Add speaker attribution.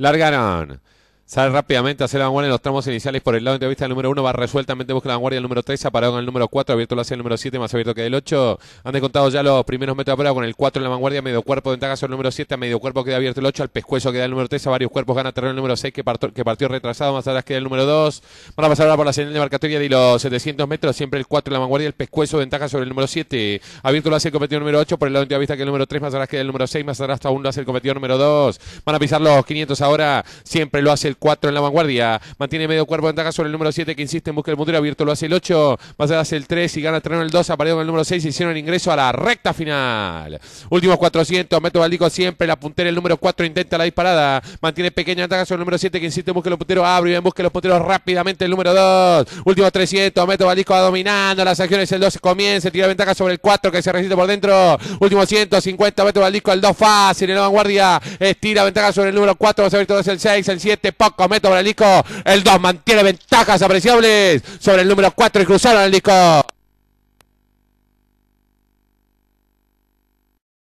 Speaker 1: Largaron. Sale rápidamente a hacer la vanguardia en los tramos iniciales por el lado de entrevista del número 1, va resueltamente, busca la vanguardia el número 3, se parado con el número 4, abierto lo hace el número 7, más abierto que el 8. Han descontado ya los primeros metros de prueba con el 4 en la vanguardia, medio cuerpo de ventaja sobre el número 7, a medio cuerpo queda abierto el 8, al pescuezo queda el número 3, a varios cuerpos gana terreno el número 6 que, partió, que partió retrasado, más atrás queda el número 2. Van a pasar ahora por la señal de marcatoria de los 700 metros, siempre el 4 en la vanguardia, el pescuezo ventaja sobre el número 7. Abierto lo hace el competidor número 8, por el lado de entrevista que el número 3, más atrás queda el número 6, más atrás hasta 1 lo hace el competidor número 2. Van a pisar los 500 ahora, siempre lo hace el 4 en la vanguardia. Mantiene medio cuerpo ventaja sobre el número 7 que insiste en busca el puntero abierto. Lo hace el 8, más hace el 3 y gana el terreno el 2. Apareció con el número 6 hicieron el ingreso a la recta
Speaker 2: final.
Speaker 1: Últimos 400. Meto Valdico siempre. La puntera, el número 4 intenta la disparada. Mantiene pequeña ventaja sobre el número 7 que insiste en busca el puntero. Abre y en busca los punteros rápidamente el número 2. Últimos 300. Meto Valdico va dominando las acciones. El 2 comienza. Tira ventaja sobre el 4 que se resiste por dentro. Último 150. Meto Valdico el 2 fácil en la vanguardia. Estira ventaja sobre el número 4. Va a ser todo es el 6. El 7. Poco Cometa con el disco. El 2 mantiene ventajas apreciables sobre el número 4 y cruzaron el disco.